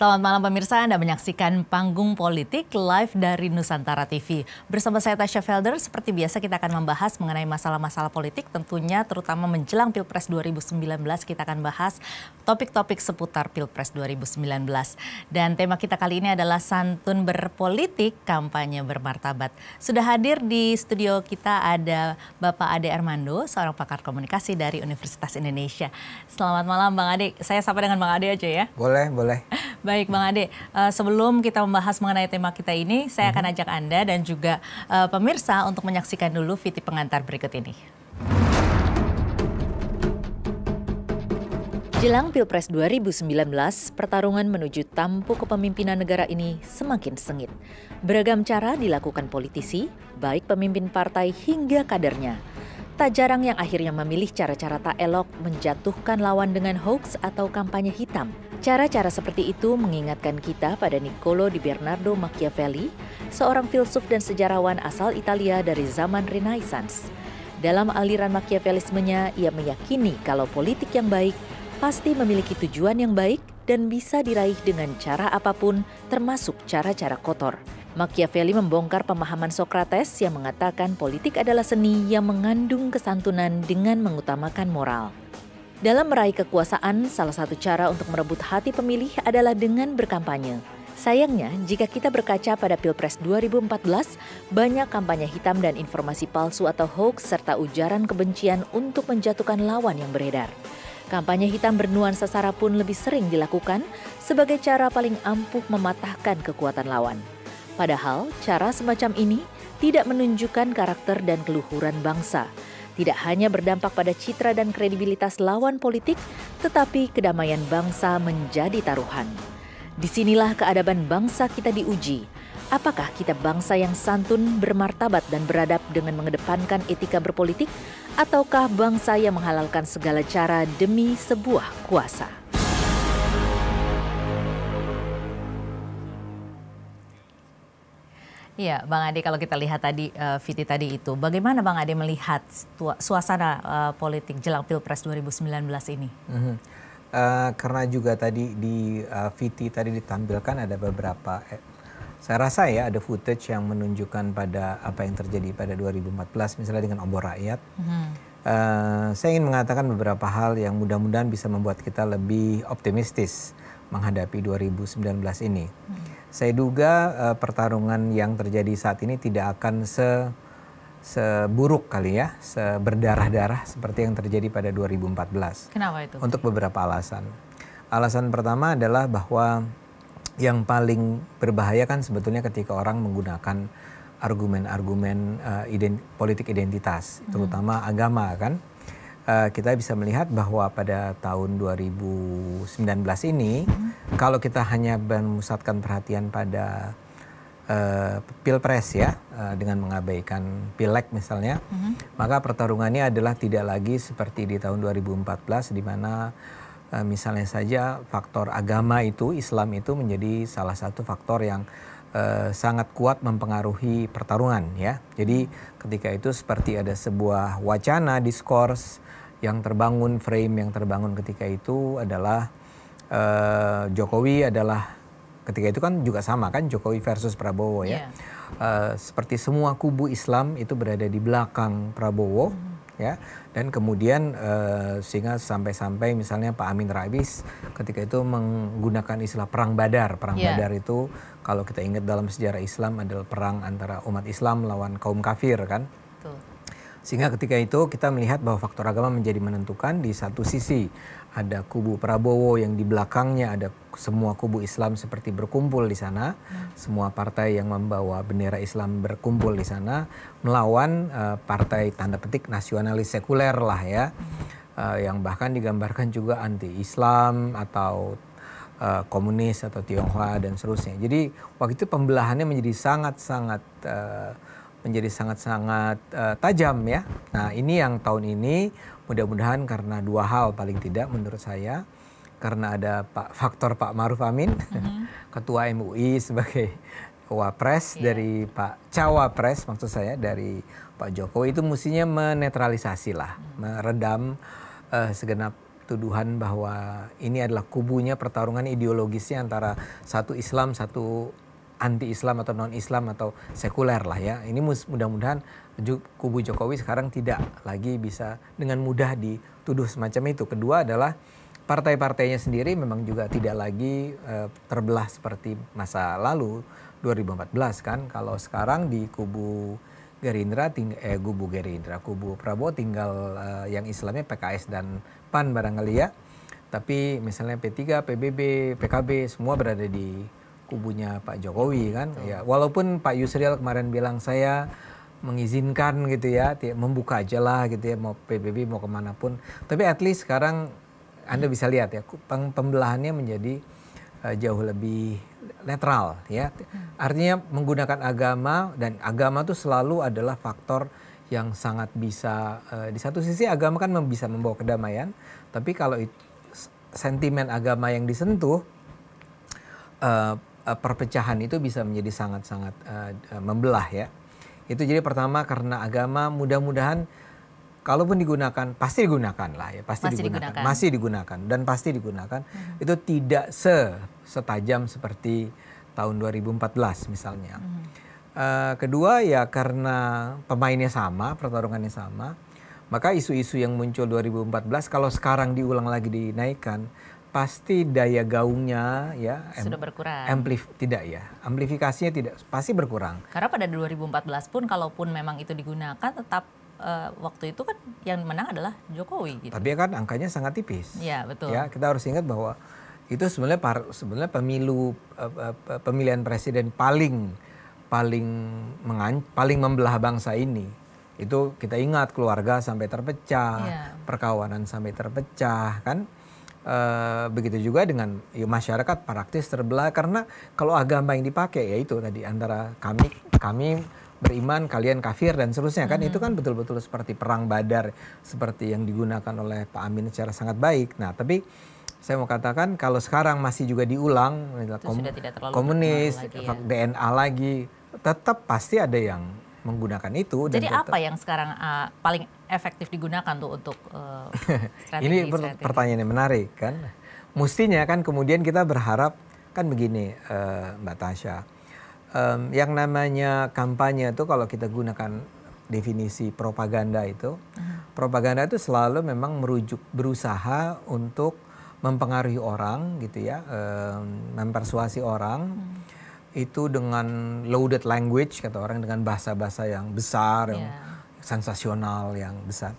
Selamat malam pemirsa, Anda menyaksikan Panggung Politik live dari Nusantara TV. Bersama saya Tasha Felder, seperti biasa kita akan membahas mengenai masalah-masalah politik tentunya terutama menjelang Pilpres 2019 kita akan bahas topik-topik seputar Pilpres 2019. Dan tema kita kali ini adalah santun berpolitik, kampanye bermartabat. Sudah hadir di studio kita ada Bapak Ade Armando, seorang pakar komunikasi dari Universitas Indonesia. Selamat malam Bang Ade, saya sapa dengan Bang Ade aja ya. Boleh, boleh. Baik Bang Ade, uh, sebelum kita membahas mengenai tema kita ini, saya akan mhm. ajak Anda dan juga uh, pemirsa untuk menyaksikan dulu VT pengantar berikut ini. Jelang Pilpres 2019, pertarungan menuju tampu kepemimpinan negara ini semakin sengit. Beragam cara dilakukan politisi, baik pemimpin partai hingga kadernya, Tak jarang yang akhirnya memilih cara-cara tak elok menjatuhkan lawan dengan hoax atau kampanye hitam. Cara-cara seperti itu mengingatkan kita pada Niccolo di Bernardo Machiavelli, seorang filsuf dan sejarawan asal Italia dari zaman Renaissance. Dalam aliran Machiavellismenya, ia meyakini kalau politik yang baik pasti memiliki tujuan yang baik dan bisa diraih dengan cara apapun, termasuk cara-cara kotor. Machiavelli membongkar pemahaman Socrates yang mengatakan politik adalah seni yang mengandung kesantunan dengan mengutamakan moral. Dalam meraih kekuasaan, salah satu cara untuk merebut hati pemilih adalah dengan berkampanye. Sayangnya, jika kita berkaca pada Pilpres 2014, banyak kampanye hitam dan informasi palsu atau hoax serta ujaran kebencian untuk menjatuhkan lawan yang beredar. Kampanye hitam bernuansa sara pun lebih sering dilakukan sebagai cara paling ampuh mematahkan kekuatan lawan. Padahal, cara semacam ini tidak menunjukkan karakter dan keluhuran bangsa. Tidak hanya berdampak pada citra dan kredibilitas lawan politik, tetapi kedamaian bangsa menjadi taruhan. Disinilah keadaban bangsa kita diuji. Apakah kita bangsa yang santun, bermartabat, dan beradab dengan mengedepankan etika berpolitik, ataukah bangsa yang menghalalkan segala cara demi sebuah kuasa? Iya, Bang Ade kalau kita lihat tadi uh, Viti tadi itu, bagaimana Bang Ade melihat suasana uh, politik jelang Pilpres 2019 ini? Mm -hmm. uh, karena juga tadi di uh, Viti tadi ditampilkan ada beberapa eh, saya rasa ya ada footage yang menunjukkan pada apa yang terjadi pada 2014 misalnya dengan obor rakyat. Mm -hmm. uh, saya ingin mengatakan beberapa hal yang mudah-mudahan bisa membuat kita lebih optimistis menghadapi 2019 ini. Mm -hmm. Saya duga uh, pertarungan yang terjadi saat ini tidak akan se seburuk kali ya, seberdarah-darah seperti yang terjadi pada 2014. Kenapa itu? Untuk beberapa alasan. Alasan pertama adalah bahwa yang paling berbahaya kan sebetulnya ketika orang menggunakan argumen-argumen uh, ident politik identitas, hmm. terutama hmm. agama kan. Eh, kita bisa melihat bahwa pada tahun 2019 ini hmm. kalau kita hanya memusatkan perhatian pada uh, pilpres ya uh, dengan mengabaikan pileg misalnya, hmm maka pertarungannya adalah tidak lagi seperti di tahun 2014 di mana uh, misalnya saja faktor agama itu Islam itu menjadi salah satu faktor yang Eh, sangat kuat mempengaruhi pertarungan ya. Jadi ketika itu seperti ada sebuah wacana diskurs yang terbangun frame yang terbangun ketika itu adalah eh, Jokowi adalah ketika itu kan juga sama kan Jokowi versus Prabowo ya. Yeah. Iya. Uh, seperti semua kubu Islam itu berada di belakang Prabowo. Mm -hmm ya dan kemudian eh, sehingga sampai-sampai misalnya Pak Amin Rais ketika itu menggunakan istilah perang Badar perang yeah. Badar itu kalau kita ingat dalam sejarah Islam adalah perang antara umat Islam lawan kaum kafir kan sehingga ketika itu kita melihat bahwa faktor agama menjadi menentukan di satu sisi ada kubu Prabowo yang di belakangnya ada semua kubu Islam seperti berkumpul di sana, semua partai yang membawa bendera Islam berkumpul di sana melawan uh, partai tanda petik nasionalis sekuler lah ya. Uh, yang bahkan digambarkan juga anti-Islam atau uh, komunis atau Tionghoa dan seterusnya. Jadi waktu itu pembelahannya menjadi sangat-sangat uh, menjadi sangat-sangat uh, tajam ya. Nah ini yang tahun ini mudah-mudahan karena dua hal paling tidak menurut saya karena ada Pak faktor Pak Maruf Amin, mm -hmm. Ketua MUI sebagai Wapres yeah. dari Pak Cawapres maksud saya dari Pak Jokowi itu mestinya menetralisasi lah, meredam uh, segenap tuduhan bahwa ini adalah kubunya pertarungan ideologisnya antara satu Islam satu anti-Islam atau non-Islam atau sekuler lah ya. Ini mudah-mudahan kubu Jokowi sekarang tidak lagi bisa dengan mudah dituduh semacam itu. Kedua adalah partai-partainya sendiri memang juga tidak lagi e, terbelah seperti masa lalu 2014 kan. Kalau sekarang di kubu Gerindra ting eh kubu Gerindra, kubu Prabowo tinggal e, yang Islamnya PKS dan PAN barangkali ya. Tapi misalnya P3, PBB, PKB semua berada di kubunya Pak Jokowi kan. Betul. Ya, walaupun Pak Yusril kemarin bilang saya mengizinkan gitu ya, membuka aja lah gitu ya, mau PBB mau kemana pun. Tapi at least sekarang Anda bisa lihat ya, pembelahannya menjadi uh, jauh lebih netral ya. Hmm. Artinya menggunakan agama dan agama itu selalu adalah faktor yang sangat bisa uh, di satu sisi agama kan bisa membawa kedamaian, tapi kalau itu, sentimen agama yang disentuh uh, Eh, perpecahan itu bisa menjadi sangat-sangat uh, membelah ya. Itu jadi pertama karena agama mudah-mudahan kalaupun digunakan pasti digunakan lah ya pasti masih digunakan, digunakan masih digunakan dan pasti digunakan hmm. itu tidak se setajam seperti tahun 2014 misalnya. Hmm. Uh, kedua ya karena pemainnya sama pertarungannya sama maka isu-isu yang muncul 2014 kalau sekarang diulang lagi dinaikkan pasti daya gaungnya ya sudah berkurang. Amplif tidak ya, amplifikasinya tidak pasti berkurang. Karena pada 2014 pun kalaupun memang itu digunakan tetap uh, waktu itu kan yang menang adalah Jokowi gitu. Tapi ya kan angkanya sangat tipis. ya betul. Ya, kita harus ingat bahwa itu sebenarnya sebenarnya pemilu uh, uh, pemilihan presiden paling paling mengan, paling membelah bangsa ini. Itu kita ingat keluarga sampai terpecah, yeah. perkawanan sampai terpecah kan Uh, begitu juga dengan ya, masyarakat praktis terbelah karena kalau agama yang dipakai yaitu tadi antara kami kami beriman kalian kafir dan seterusnya kan mm -hmm. itu mm-hmm. kan betul-betul seperti perang badar seperti yang digunakan oleh Pak Amin secara sangat baik nah tapi saya mau katakan kalau sekarang masih juga diulang kom komunis lagi ya. DNA lagi tetap pasti ada yang menggunakan itu jadi dan apa yang sekarang uh, paling efektif digunakan tuh untuk uh, ini per pertanyaan yang menarik kan. Mestinya kan kemudian kita berharap kan begini uh, Mbak Tasha Um, yang namanya kampanye itu kalau kita gunakan definisi propaganda itu, uh mm-hmm. -huh. propaganda itu selalu memang merujuk berusaha untuk mempengaruhi orang gitu ya, um, mempersuasi orang. Uh mm-hmm. -huh itu dengan loaded language kata orang dengan bahasa-bahasa yang besar yeah. yang sensasional yang besar.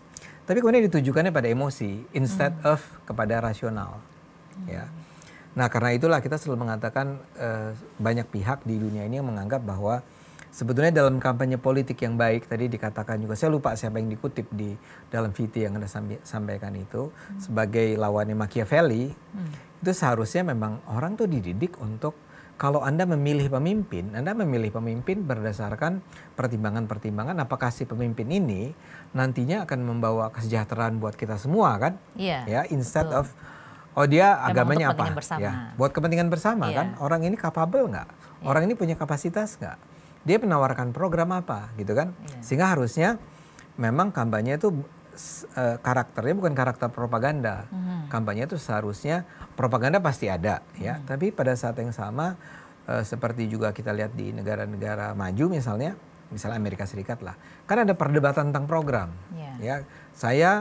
Tapi kemudian ditujukannya pada emosi instead hmm. of kepada rasional. Hmm. Ya. Nah karena itulah kita selalu mengatakan uh, banyak pihak di dunia ini yang menganggap bahwa sebetulnya dalam kampanye politik yang baik tadi dikatakan juga saya lupa siapa yang dikutip di dalam VT yang anda sampaikan itu hmm. sebagai lawannya Machiavelli hmm. itu seharusnya memang orang tuh dididik untuk kalau Anda memilih pemimpin, Anda memilih pemimpin berdasarkan pertimbangan-pertimbangan apakah si pemimpin ini nantinya akan membawa kesejahteraan buat kita semua kan? Iya. Ya, instead betul. of oh dia Memang agamanya apa? Ya, buat kepentingan bersama iya. kan? Orang ini kapabel nggak? Iya. Orang ini punya kapasitas nggak? Dia menawarkan program apa gitu kan? Iya. Sehingga harusnya memang kampanye itu uh, karakternya bukan karakter propaganda. Mm -hmm kampanye itu seharusnya propaganda pasti ada ya. Hmm. Tapi pada saat yang sama e, seperti juga kita lihat di negara-negara maju misalnya, misalnya Amerika Serikat lah. Kan ada perdebatan tentang program. Yeah. Ya, saya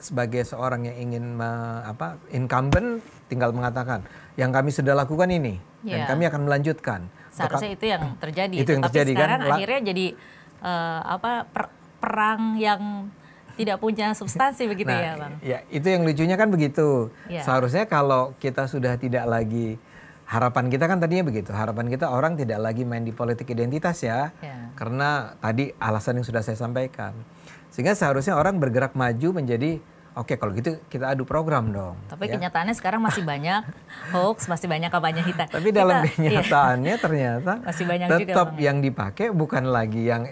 sebagai seorang yang ingin me, apa incumbent tinggal mengatakan yang kami sudah lakukan ini yeah. dan iya. kami akan melanjutkan. Seharusnya itu yang terjadi. Itu yang Tapi terjadi kan. sekarang kan? akhirnya jadi uh, apa per, perang yang tidak punya substansi begitu nah, ya bang? Ya itu yang lucunya kan begitu. Ya. Seharusnya kalau kita sudah tidak lagi harapan kita kan tadinya begitu harapan kita orang tidak lagi main di politik identitas ya, ya. karena tadi alasan yang sudah saya sampaikan sehingga seharusnya orang bergerak maju menjadi Oke, kalau gitu kita adu program dong. Tapi ya. kenyataannya sekarang masih banyak hoax, masih banyak kampanye hitam. Tapi dalam kita, kenyataannya iya. ternyata masih banyak tetap juga, ya. yang dipakai bukan lagi yang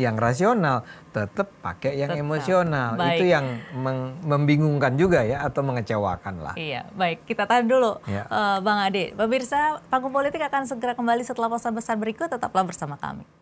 yang rasional, tetap pakai yang tetap. emosional. Baik. Itu yang membingungkan juga ya atau mengecewakan lah. Iya, baik. Kita tahan dulu, ya. uh, Bang Ade. Pemirsa, panggung politik akan segera kembali setelah pesan-pesan berikut. Tetaplah bersama kami.